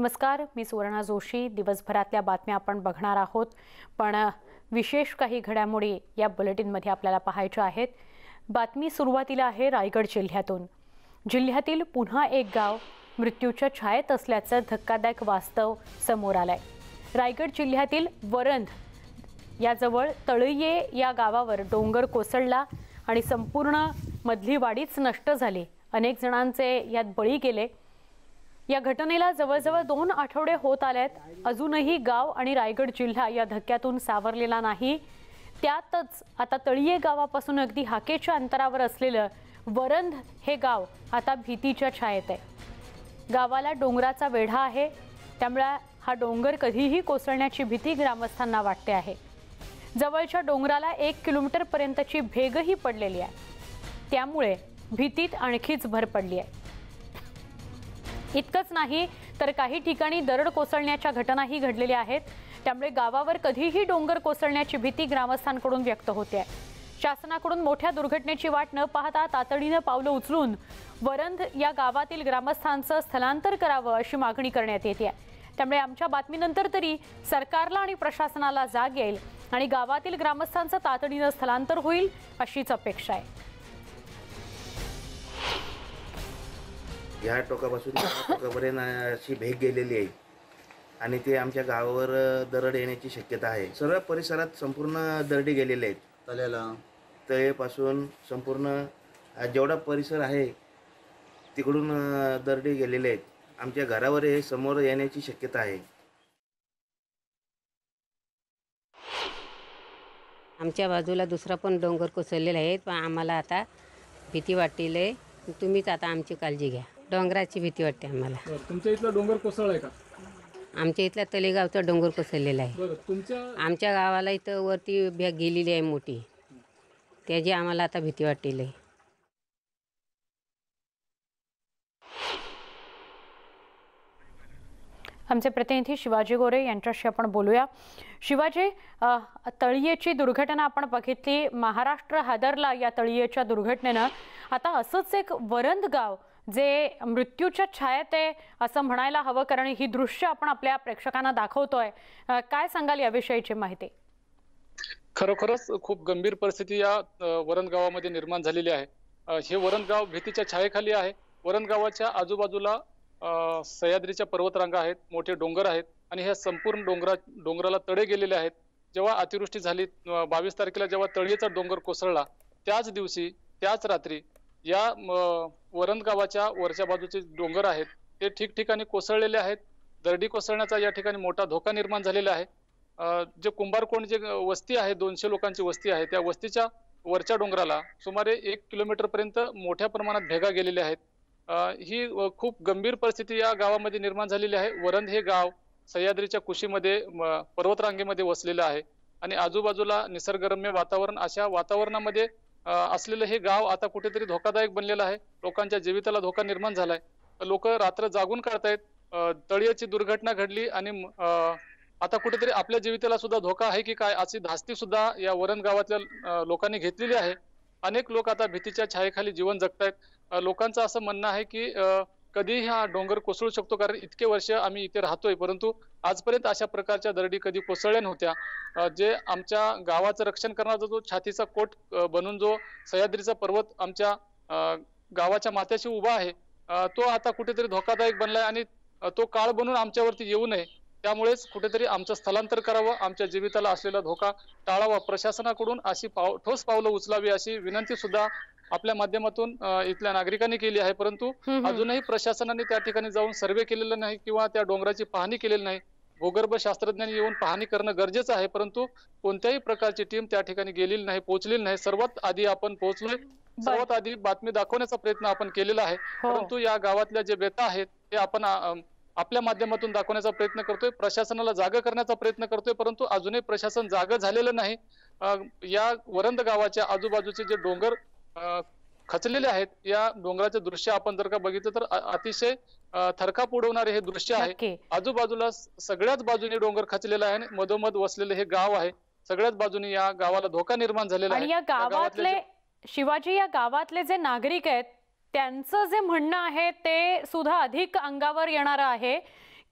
नमस्कार मी सुवर्णा जोशी दिवसभरातल्या बातम्या आपण बघणार आहोत पण विशेष काही घडामोडी या बुलेटिनमध्ये आपल्याला पाहायच्या आहेत बातमी सुरुवातीला आहे रायगड जिल्ह्यातून जिल्ह्यातील पुन्हा एक गाव मृत्यूच्या छायेत असल्याचं धक्कादायक वास्तव समोर आलं आहे रायगड जिल्ह्यातील वरंद याजवळ तळईये या गावावर डोंगर कोसळला आणि संपूर्ण मधली वाडीच नष्ट झाली अनेक जणांचे यात बळी गेले या घटनेला जवळजवळ दोन आठवडे होत आले आहेत अजूनही गाव आणि रायगड जिल्हा या धक्क्यातून सावरलेला नाही त्यातच आता तळीये गावापासून अगदी हाकेच्या अंतरावर असलेलं वरंध हे गाव आता भीतीच्या छायेत आहे गावाला डोंगराचा वेढा आहे त्यामुळे हा डोंगर कधीही कोसळण्याची भीती ग्रामस्थांना वाटते आहे जवळच्या डोंगराला एक किलोमीटरपर्यंतची भेगही पडलेली आहे त्यामुळे भीतीत आणखीच भर पडली आहे इतकंच नाही तर काही ठिकाणी दरड कोसळण्याच्या घटनाही घडलेल्या आहेत त्यामुळे गावावर कधीही डोंगर कोसळण्याची भीती ग्रामस्थांकडून व्यक्त होते शासनाकडून मोठ्या दुर्घटनेची वाट न पाहता तातडीनं पावलं उचलून वरंद या गावातील ग्रामस्थांचं स्थलांतर करावं अशी मागणी करण्यात येते त्यामुळे आमच्या बातमीनंतर तरी सरकारला आणि प्रशासनाला जाग येईल आणि गावातील ग्रामस्थांचं तातडीनं स्थलांतर होईल अशीच अपेक्षा आहे ह्या टोकापासून टोकापर्यंत अशी भेग गेलेली आहे आणि ते आमच्या गावावर दरड येण्याची शक्यता आहे सर्व परिसरात संपूर्ण दरडी गेलेले आहेत तळ्याला तळेपासून संपूर्ण जेवढा परिसर आहे तिकडून दरडी गेलेले आहेत आमच्या घरावर हे समोर येण्याची शक्यता आहे आमच्या बाजूला दुसरा पण डोंगर कोसळलेला आहे पण आम्हाला आता भीती वाटलेली आहे तुम्हीच आता आमची काळजी घ्या डोंगराची भीती वाटते आम्हाला तुमच्या इथला डोंगर कोसळला आहे का आमच्या इथल्या तलेगावचा डोंगर कोसळलेला आहे आमच्या गावाला इथं वरती बॅग गेलेली आहे मोठी त्याची आम्हाला आता भीती वाटलेली आमचे प्रतिनिधी शिवाजी गोरे यांच्याशी आपण बोलूया शिवाजी तळियेची दुर्घटना आपण बघितली महाराष्ट्र हादरला या तळियेच्या दुर्घटनेनं आता असंच एक वरंद गाव जे मृत्यूच्या छायेत आहे असं म्हणायला हवं कारण ही दृश्य आपण आपल्या प्रेक्षकांना दाखवतोय काय सांगाल याविषयीची माहिती खरोखरच खूप गंभीर परिस्थिती या वरण निर्माण झालेली आहे हे वरणगाव भीतीच्या छायेखाली आहे वरणगावाच्या आजूबाजूला सह्याद्रीच्या पर्वतरांगा आहेत मोठे डोंगर आहेत आणि ह्या संपूर्ण डोंगरा डोंगराला तडे गेलेले आहेत जेव्हा अतिवृष्टी झाली बावीस तारखेला जेव्हा तळीचा डोंगर कोसळला त्याच दिवशी त्याच रात्री या वरंद गावाच्या वरच्या बाजूचे डोंगर आहेत ते ठिकठिकाणी कोसळलेले आहेत दरडी कोसळण्याचा या ठिकाणी मोठा धोका निर्माण झालेला आहे जे कुंभारकोंड जे वस्ती आहे दोनशे लोकांची वस्ती आहे त्या वस्तीच्या वरच्या डोंगराला सुमारे एक पर्यंत मोठ्या प्रमाणात भेगा गेलेल्या आहेत ही खूप गंभीर परिस्थिती या गावामध्ये निर्माण झालेली आहे वरंद हे गाव सह्याद्रीच्या कुशीमध्ये पर्वतरांगेमध्ये वसलेलं आहे आणि आजूबाजूला निसर्गरम्य वातावरण अशा वातावरणामध्ये असलेलं हे गाव आता कुठेतरी धोकादायक बनलेलं आहे लोकांच्या जीवितला धोका निर्माण झालाय लोक रात्र जागून काढतायत तळ्याची दुर्घटना घडली आणि आता कुठेतरी आपल्या जीवितला सुद्धा धोका आहे की काय अशी धास्ती सुद्धा या वरण गावातल्या लोकांनी घेतलेली आहे अनेक लोक आता भीतीच्या छायेखाली जीवन जगतायत लोकांचं असं म्हणणं आहे की कधीही हा डोंगर कोसळू शकतो कारण इतके वर्ष आम्ही इथे राहतोय परंतु आजपर्यंत अशा प्रकारच्या दरडी कधी कोसळल्या नव्हत्या जे आमच्या गावाचं रक्षण करणारा जो छातीचा कोट बनून जो सह्याद्रीचा पर्वत आमच्या गावाच्या माथ्याशी उभा आहे तो आता कुठेतरी धोकादायक बनलाय आणि तो काळ बनून आमच्यावरती येऊ नये त्यामुळेच कुठेतरी आमचं स्थलांतर करावं आमच्या जीविताला असलेला धोका टाळावा प्रशासनाकडून अशी पाव ठोस पावलं उचलावी अशी विनंती सुद्धा आपल्या माध्यमातून इथल्या नागरिकांनी केली आहे परंतु अजूनही प्रशासनाने त्या ठिकाणी जाऊन सर्वे केलेलं नाही किंवा त्या डोंगराची पाहणी केलेली नाही भूगर्भ शास्त्रज्ञांनी येऊन पाहणी करणं गरजेचं आहे परंतु कोणत्याही प्रकारची टीम त्या ठिकाणी गेलेली नाही पोहोचलेली नाही सर्वात आधी आपण पोहोचलोय सर्वात आधी बातमी दाखवण्याचा प्रयत्न आपण केलेला आहे हो. परंतु या गावातल्या जे बेता आहेत ते आपण आपल्या माध्यमातून दाखवण्याचा प्रयत्न करतोय प्रशासनाला जाग करण्याचा प्रयत्न करतोय परंतु अजूनही प्रशासन जाग झालेलं नाही या वरंद गावाच्या आजूबाजूचे जे डोंगर खचलेले आहेत या डोंगराचे दृश्य आपण जर का बघितलं तर अतिशय थरकाप उडवणारे हे दृश्य आहे आजूबाजूला सगळ्याच बाजूने डोंगर खचलेला आहे मधोमध वसलेले हे गाव आहे सगळ्याच बाजूने या गावाला धोका निर्माण झालेला आहे या गावातले शिवाजी या गावातले जे नागरिक आहेत त्यांचं जे म्हणणं आहे ते सुद्धा अधिक अंगावर येणार आहे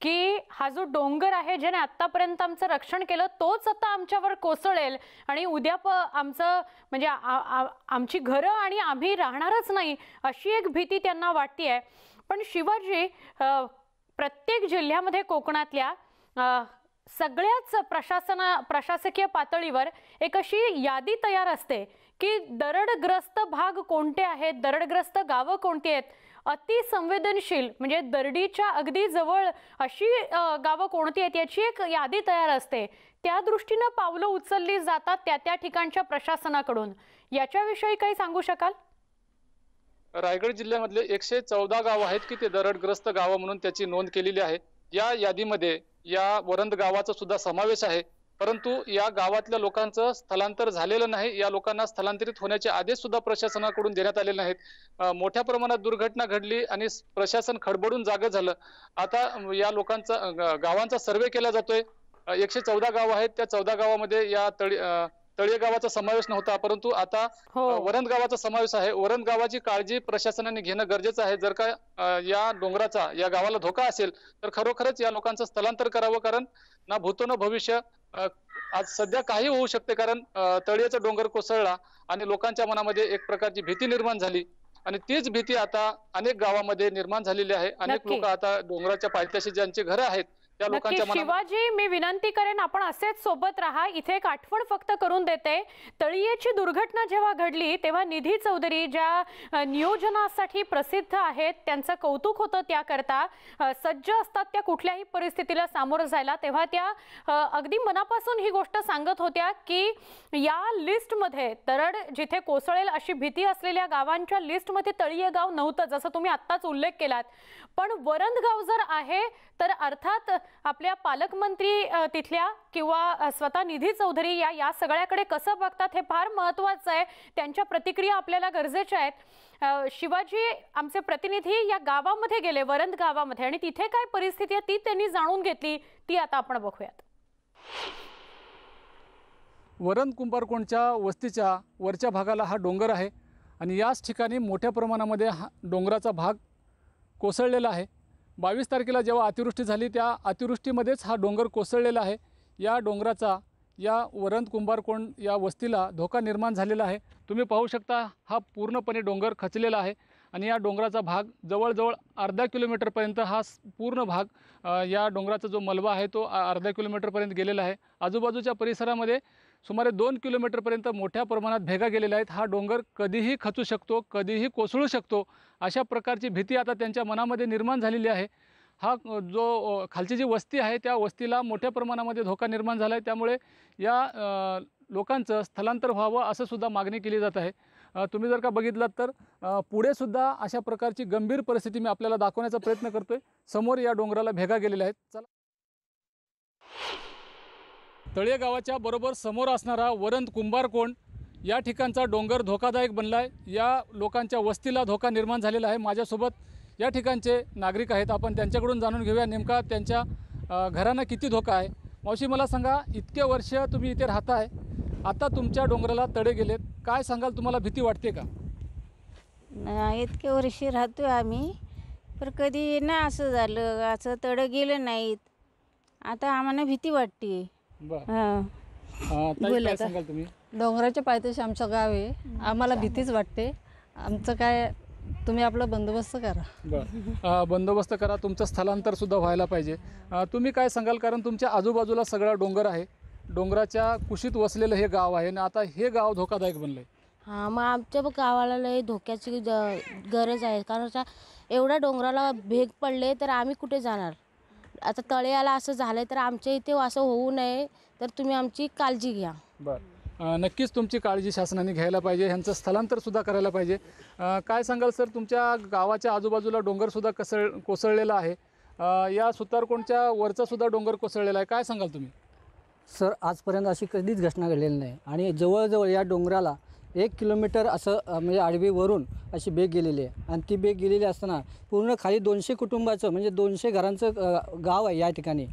की हा जो डोंगर आहे ज्याने आतापर्यंत आमचं रक्षण केलं तोच आता आमच्यावर कोसळेल आणि उद्या प आमचं म्हणजे आमची घरं आणि आम्ही राहणारच नाही अशी एक भीती त्यांना वाटते आहे पण शिवाजी प्रत्येक जिल्ह्यामध्ये कोकणातल्या सगळ्याच प्रशासना प्रशासकीय पातळीवर एक अशी यादी तयार असते की दरडग्रस्त भाग कोणते आहेत दरडग्रस्त गावं कोणती आहेत संवेदनशील म्हणजे दर्डीच्या अगदी जवळ अशी गावं कोणती आहेत याची एक यादी तयार असते त्या दृष्टीनं पावलं उचलली जातात त्या त्या ठिकाणच्या प्रशासनाकडून याच्याविषयी काही सांगू शकाल रायगड जिल्ह्यामधले एकशे चौदा गाव आहेत की ते दरडग्रस्त गावं म्हणून त्याची नोंद केलेली आहे या यादीमध्ये या वरंद गावाचा सुद्धा समावेश आहे परंतु या गावातल्या लोकांचं स्थलांतर झालेलं नाही या लोकांना स्थलांतरित होण्याचे आदेश सुद्धा प्रशासनाकडून देण्यात आलेले नाहीत मोठ्या प्रमाणात दुर्घटना घडली आणि प्रशासन खडबडून जाग झालं आता या लोकांचा गावांचा सर्वे केला जातोय एकशे चौदा गाव आहेत त्या चौदा गावामध्ये या तळी तळीय गावाचा समावेश नव्हता परंतु आता हो. वरंद गावाचा समावेश आहे वरंद गावाची काळजी प्रशासनाने घेणं गरजेचं आहे जर का या डोंगराचा या गावाला धोका असेल तर खरोखरच या लोकांचं स्थलांतर करावं कारण ना भूतो भविष्य आज सध्या काही होऊ शकते कारण तळियाचा डोंगर कोसळला आणि लोकांच्या मनामध्ये एक प्रकारची भीती निर्माण झाली आणि तीच भीती आता अनेक गावामध्ये निर्माण झालेली आहे अनेक लोक आता डोंगराच्या पायथ्याशी ज्यांची घरं आहेत शिवाजी मी विनंती करेन आपण असेच सोबत राहा इथे एक आठवण फक्त करून देते तळीयेची दुर्घटना जेव्हा घडली तेव्हा निधी चौधरी ज्या नियोजनासाठी प्रसिद्ध आहेत त्यांचं कौतुक होतं त्याकरता सज्ज असतात त्या कुठल्याही परिस्थितीला सामोरं जायला तेव्हा त्या अगदी मनापासून ही गोष्ट सांगत होत्या की या लिस्टमध्ये तरड जिथे कोसळेल अशी भीती असलेल्या गावांच्या लिस्टमध्ये तळीये गाव नव्हतं जसं तुम्ही आत्ताच उल्लेख केलात पण वरंदगाव जर आहे तर अर्थात आपल्या पालकमंत्री तिथल्या किंवा स्वतः निधी चौधरी या या सगळ्याकडे कसं बघतात हे फार महत्त्वाचं आहे त्यांच्या प्रतिक्रिया आपल्याला गरजेच्या आहेत शिवाजी आमचे प्रतिनिधी या गावामध्ये गेले वरंद गावामध्ये आणि तिथे काय परिस्थिती आहे ती त्यांनी जाणून घेतली ती आता आपण बघूयात वरंद कुंभारकोणच्या वस्तीच्या वरच्या भागाला हा डोंगर आहे आणि याच ठिकाणी मोठ्या प्रमाणामध्ये हा डोंगराचा भाग कोसळलेला आहे बावीस तारखेला जेव्हा अतिवृष्टी झाली त्या अतिवृष्टीमध्येच हा डोंगर कोसळलेला आहे या डोंगराचा या वरंत कुंभारकोंड या वस्तीला धोका निर्माण झालेला आहे तुम्ही पाहू शकता हा पूर्णपणे डोंगर खचलेला आहे आणि या डोंगराचा भाग जवळजवळ अर्धा किलोमीटरपर्यंत हा पूर्ण भाग या डोंगराचा जो मलबा आहे तो अर्धा किलोमीटरपर्यंत गेलेला आहे आजूबाजूच्या परिसरामध्ये सुमारे दोन किलोमीटरपर्यंत मोठ्या प्रमाणात भेगा गेलेल्या आहेत हा डोंगर कधीही खचू शकतो कधीही कोसळू शकतो अशा प्रकारची भीती आता त्यांच्या मनामध्ये निर्माण झालेली आहे हा जो खालची जी वस्ती आहे त्या वस्तीला मोठ्या प्रमाणामध्ये धोका निर्माण झाला आहे त्यामुळे या लोकांचं स्थलांतर व्हावं असं सुद्धा मागणी केली जात आहे तुम्ही जर का बघितलात तर पुढेसुद्धा अशा प्रकारची गंभीर परिस्थिती मी आपल्याला दाखवण्याचा प्रयत्न करतो आहे समोर या डोंगराला भेगा गेलेल्या आहेत चला तळेगावाच्या बरोबर समोर असणारा वरंत कुंभारकोंड या ठिकाणचा डोंगर धोकादायक बनला आहे या लोकांच्या वस्तीला धोका निर्माण झालेला आहे माझ्यासोबत या ठिकाणचे नागरिक आहेत आपण त्यांच्याकडून जाणून घेऊया नेमका त्यांच्या घरांना किती धोका आहे मावशी मला सांगा इतके वर्ष तुम्ही इथे राहताय आता तुमच्या डोंगराला तडे गेलेत काय सांगाल तुम्हाला भीती वाटते का नाही इतके वर्ष राहतो आम्ही पण कधी ना असं झालं असं तडं गेलं नाहीत आता आम्हाला भीती वाटते डोंगराच्या पायथ्याशी आमचं गाव आहे आम्हाला भीतीच वाटते आमचं काय तुम्ही आपला बंदोबस्त करा बंदोबस्त करा तुमचं स्थलांतर सुद्धा व्हायला पाहिजे तुम्ही काय सांगाल कारण तुमच्या आजूबाजूला सगळा डोंगर आहे डोंगराच्या कुशीत वसलेलं हे गाव आहे आणि आता हे गाव धोकादायक बनलंय हा मग आमच्या गावाला लय धोक्याची गरज आहे कारण एवढ्या डोंगराला भेग पडले तर आम्ही कुठे जाणार आता आला असं झालं तर आमच्या इथे असं होऊ नये तर तुम्ही आमची काळजी घ्या बरं नक्कीच तुमची काळजी शासनाने घ्यायला पाहिजे ह्यांचं स्थलांतर सुद्धा करायला पाहिजे काय सांगाल सर तुमच्या गावाच्या आजूबाजूला डोंगरसुद्धा कसळ कोसळलेला आहे या सुतारकोणच्या वरचा सुद्धा डोंगर कोसळलेला आहे काय सांगाल तुम्ही सर आजपर्यंत अशी कधीच घटना घडलेली नाही आणि जवळजवळ या डोंगराला एक किलोमीटर असं म्हणजे आडवीवरून अशी बेग गेलेली आहे आणि ती बेग गेलेली असताना पूर्ण खाली दोनशे कुटुंबाचं म्हणजे दोनशे घरांचं गाव आहे या ठिकाणी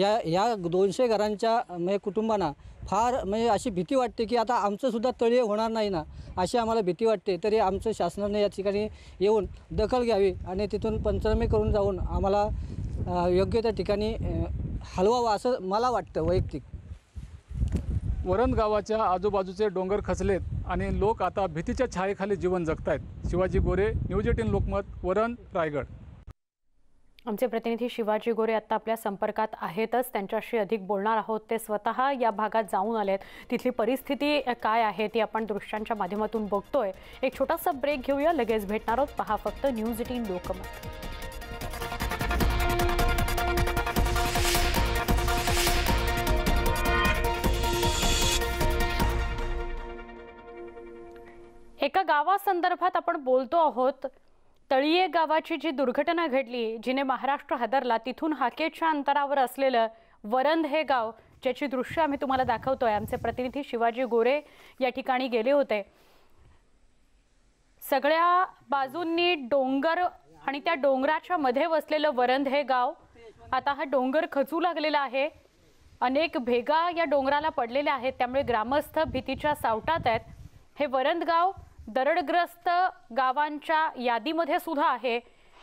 या ह्या दोनशे घरांच्या म्हणजे कुटुंबांना फार म्हणजे अशी भीती वाटते की आता आमचंसुद्धा तळी होणार नाही ना अशी आम्हाला भीती वाटते तरी आमचं शासनाने या ठिकाणी येऊन दखल घ्यावी आणि तिथून पंचनामे करून जाऊन आम्हाला योग्य त्या ठिकाणी हलवावं असं मला वाटतं वैयक्तिक वरण गावाच्या आजूबाजूचे डोंगर खचलेत आणि लोक आता भीतीच्या छायेखाली जीवन जगतायत शिवाजी गोरे न्यूज एटीन लोकमत वरण रायगड आमचे प्रतिनिधी शिवाजी गोरे आता आपल्या संपर्कात आहेतच त्यांच्याशी अधिक बोलणार आहोत ते स्वतः या भागात जाऊन आलेत तिथली परिस्थिती काय आहे ती आपण दृश्यांच्या माध्यमातून बघतोय एक छोटासा ब्रेक घेऊया लगेच भेटणार आहोत पहा फक्त न्यूज एटीन लोकमत एका गावासंदर्भात आपण बोलतो आहोत तळीये गावाची जी दुर्घटना घडली जिने महाराष्ट्र हादरला तिथून हाकेच्या अंतरावर असलेलं वरंद हे गाव ज्याची दृश्य आम्ही तुम्हाला दाखवतोय आमचे प्रतिनिधी शिवाजी गोरे या ठिकाणी गेले होते सगळ्या बाजूंनी डोंगर आणि त्या डोंगराच्या मध्ये वसलेलं वरंद हे गाव आता हा डोंगर खचू लागलेला आहे अनेक भेगा या डोंगराला पडलेल्या आहेत त्यामुळे ग्रामस्थ भीतीच्या सावटात आहेत हे वरंद गाव दरडग्रस्त गावांच्या यादीमध्ये सुद्धा आहे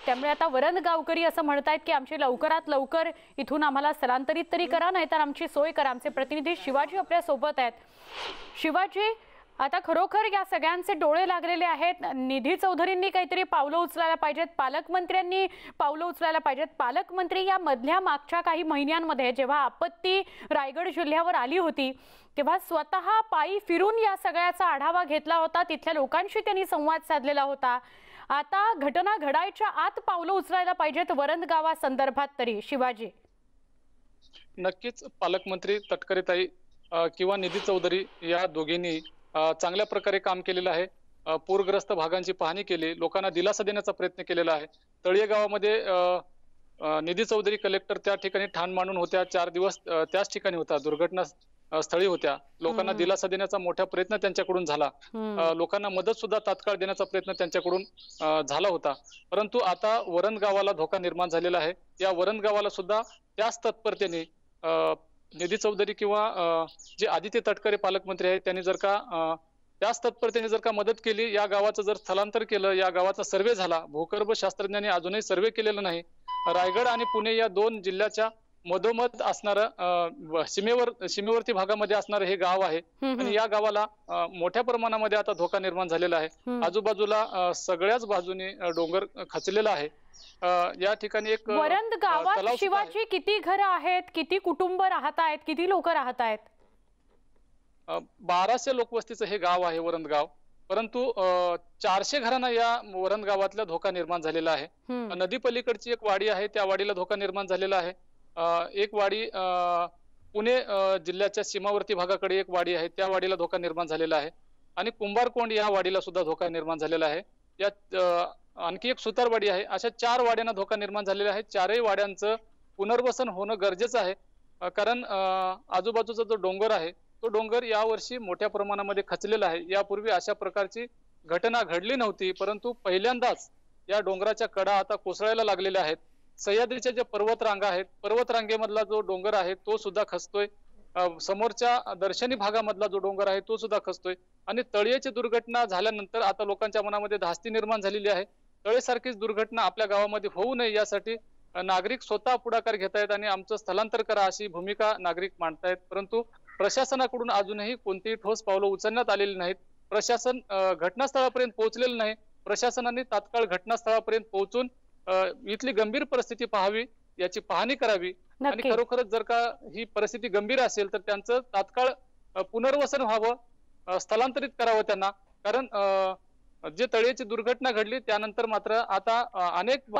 त्यामुळे आता वरंद गावकरी असं आहेत की आमची लवकरात लवकर इथून आम्हाला स्थलांतरित तरी करा नाहीतर आमची सोय करा आमचे प्रतिनिधी शिवाजी आपल्या सोबत आहेत शिवाजी आता खरोखर या सगळ्यांचे डोळे लागलेले आहेत निधी चौधरींनी काहीतरी पावलं उचलायला पाहिजेत पालकमंत्र्यांनी पावलं उचलायला पाहिजेत पालकमंत्री या मधल्या मागच्या काही महिन्यांमध्ये जेव्हा आपत्ती रायगड जिल्ह्यावर आली होती तेव्हा स्वतः पायी फिरून या सगळ्याचा आढावा घेतला होता तिथल्या लोकांशी त्यांनी संवाद साधलेला होता आता घटना घडायच्या आत पावलं उचलायला पाहिजेत वरंद संदर्भात तरी शिवाजी नक्कीच पालकमंत्री तटकरेताई किंवा निधी चौधरी या दोघींनी चांगल्या प्रकारे काम केलेलं आहे पूरग्रस्त भागांची पाहणी केली लोकांना दिलासा देण्याचा प्रयत्न केलेला आहे तळीये गावामध्ये निधी चौधरी कलेक्टर त्या ठिकाणी ठाण मांडून होत्या चार दिवस त्याच ठिकाणी होता दुर्घटना स्थळी होत्या लोकांना दिलासा देण्याचा मोठा प्रयत्न त्यांच्याकडून झाला लोकांना मदत सुद्धा तात्काळ देण्याचा प्रयत्न त्यांच्याकडून झाला होता परंतु आता वरण गावाला धोका निर्माण झालेला आहे या वरण गावाला सुद्धा त्याच तत्परतेने निधी चौधरी किंवा जे आदित्य तटकरे पालकमंत्री आहेत त्यांनी जर का त्याच तत्परतेने जर का मदत केली या गावाचं जर स्थलांतर केलं या गावाचा सर्वे झाला भूगर्भ शास्त्रज्ञांनी अजूनही सर्वे केलेला नाही रायगड आणि पुणे या दोन जिल्ह्याच्या मधोमध असणारं सीमेवर सीमेवरती भागामध्ये असणारं हे गाव आहे आणि या गावाला मोठ्या प्रमाणामध्ये आता धोका निर्माण झालेला आहे आजूबाजूला सगळ्याच बाजूने डोंगर खचलेला आहे या ठिकाणी एक वरंद गावात शिवाजी किती घर आहेत किती कुटुंब राहत आहेत किती लोक राहत आहेत बाराशे लोकवस्तीचं हे गाव आहे वरंद गाव परंतु चारशे घरांना या वरंद गावातला धोका निर्माण झालेला आहे नदी पलीकडची एक वाडी आहे त्या वाडीला धोका निर्माण झालेला आहे एक वाडी पुणे जिल्ह्याच्या सीमावर्ती भागाकडे एक वाडी आहे त्या वाडीला धोका निर्माण झालेला आहे आणि कुंभारकोंड या वाडीला सुद्धा धोका निर्माण झालेला आहे या आणखी एक सुतारवाडी आहे अशा चार वाड्यांना धोका निर्माण झालेला आहे चारही वाड्यांचं पुनर्वसन होणं गरजेचं आहे कारण आजूबाजूचा जो डोंगर आहे तो डोंगर यावर्षी मोठ्या प्रमाणामध्ये खचलेला आहे यापूर्वी अशा प्रकारची घटना घडली नव्हती परंतु पहिल्यांदाच या डोंगराच्या कडा आता कोसळायला लागलेल्या आहेत सह्याद्रीच्या ज्या पर्वतरांगा आहेत पर्वतरांगेमधला जो डोंगर आहे तो सुद्धा खचतोय समोरच्या दर्शनी भागामधला जो डोंगर आहे तो सुद्धा खचतोय आणि तळ्याची दुर्घटना झाल्यानंतर आता लोकांच्या मनामध्ये धास्ती निर्माण झालेली आहे तळेसारखीच दुर्घटना आपल्या गावामध्ये होऊ नये यासाठी नागरिक स्वतः पुढाकार घेतायत आणि आमचं स्थलांतर करा अशी भूमिका नागरिक मांडतायत परंतु प्रशासनाकडून अजूनही कोणतीही ठोस पावलं उचलण्यात आलेली नाहीत प्रशासन घटनास्थळापर्यंत पोहोचलेलं नाही प्रशासनाने तात्काळ घटनास्थळापर्यंत पोहोचून इथली गंभीर परिस्थिती पाहावी याची पाहणी करावी आणि खरोखरच जर का ही परिस्थिती गंभीर असेल तर त्यांचं तात्काळ पुनर्वसन व्हावं स्थलांतरित करावं त्यांना कारण जे तळेची दुर्घटना घडली त्यानंतर मात्र आता अनेक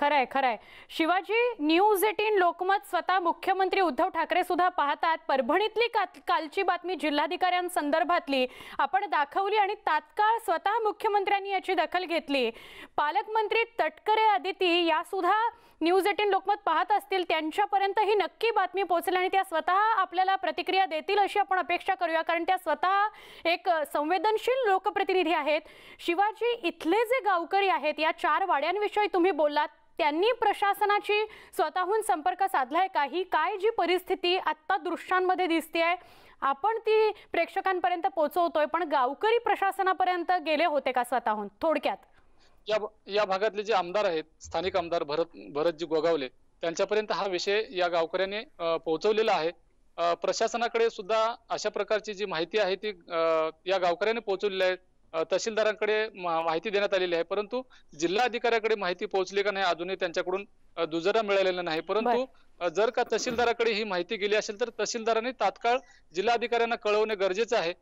खरंय खरंय शिवाजी न्यूज एटीन लोकमत स्वतः मुख्यमंत्री उद्धव ठाकरे सुद्धा पाहतात परभणीतली कालची बातमी जिल्हाधिकाऱ्यांसंदर्भातली आपण दाखवली आणि तात्काळ स्वतः मुख्यमंत्र्यांनी याची दखल घेतली पालकमंत्री तटकरे आदिती या सुद्धा न्यूज एटीन लोकमत पाहत असतील त्यांच्यापर्यंत ही नक्की बातमी पोहोचेल आणि त्या स्वतः आपल्याला प्रतिक्रिया देतील अशी आपण अपेक्षा करूया कारण त्या स्वतः एक संवेदनशील लोकप्रतिनिधी आहेत शिवाजी इथले जे गावकरी आहेत या चार वाड्यांविषयी तुम्ही बोललात त्यांनी प्रशासनाची स्वतःहून संपर्क साधलाय का ही काय जी परिस्थिती आत्ता दृश्यांमध्ये दिसते आहे आपण ती प्रेक्षकांपर्यंत पोहोचवतोय पण गावकरी प्रशासनापर्यंत गेले होते का स्वतःहून थोडक्यात या या भागातले जे आमदार आहेत स्थानिक आमदार भरत भरतजी गोगावले त्यांच्यापर्यंत हा विषय या गावकऱ्यांनी पोहोचवलेला आहे प्रशासनाकडे सुद्धा अशा प्रकारची जी माहिती आहे ती या गावकऱ्यांनी पोहोचवलेली आहे तहसीलदारांकडे माहिती देण्यात आलेली आहे परंतु जिल्हा अधिकाऱ्याकडे माहिती पोहोचली का नाही अजूनही त्यांच्याकडून दुजरा मिळालेला नाही परंतु जर का तहसीलदाराकडे ही माहिती गेली असेल तर तहसीलदारांनी तात्काळ जिल्हाधिकाऱ्यांना कळवणे गरजेचे आहे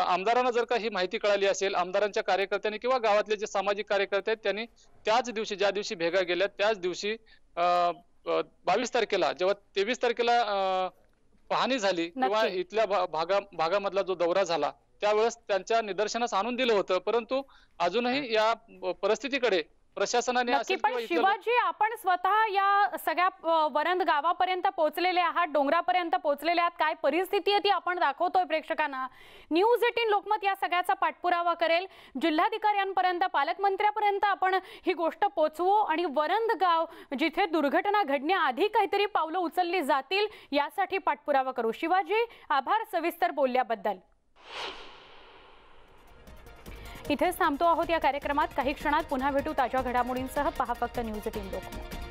आमदारांना जर का ही माहिती कळाली असेल आमदारांच्या कार्यकर्त्यांनी किंवा गावातले जे सामाजिक कार्यकर्ते आहेत त्यांनी त्याच दिवशी ज्या दिवशी भेगा गेल्या त्याच दिवशी बावीस तारखेला जेव्हा तेवीस तारखेला पाहणी झाली किंवा इथल्या भागा भागामधला जो दौरा झाला त्यावेळेस त्यांच्या निदर्शनास आणून दिलं होतं परंतु अजूनही या परिस्थितीकडे प्रशासनाने नक्की पण शिवाजी आपण स्वतः या सगळ्या वरंद गावापर्यंत पोहोचलेले आहात डोंगरापर्यंत पोहोचलेले आहात काय परिस्थिती आहे ती आपण दाखवतोय प्रेक्षकांना न्यूज एटीन लोकमत या सगळ्याचा पाठपुरावा करेल जिल्हाधिकाऱ्यांपर्यंत पालकमंत्र्यापर्यंत आपण ही गोष्ट पोचवू आणि वरंद गाव जिथे दुर्घटना घडण्याआधी काहीतरी पावलं उचलली जातील यासाठी पाठपुरावा करू शिवाजी आभार सविस्तर बोलल्याबद्दल इथेच थांबतो आहोत या कार्यक्रमात काही क्षणात पुन्हा भेटू ताज्या घडामोडींसह पहा फक्त न्यूज एटीन लोकमत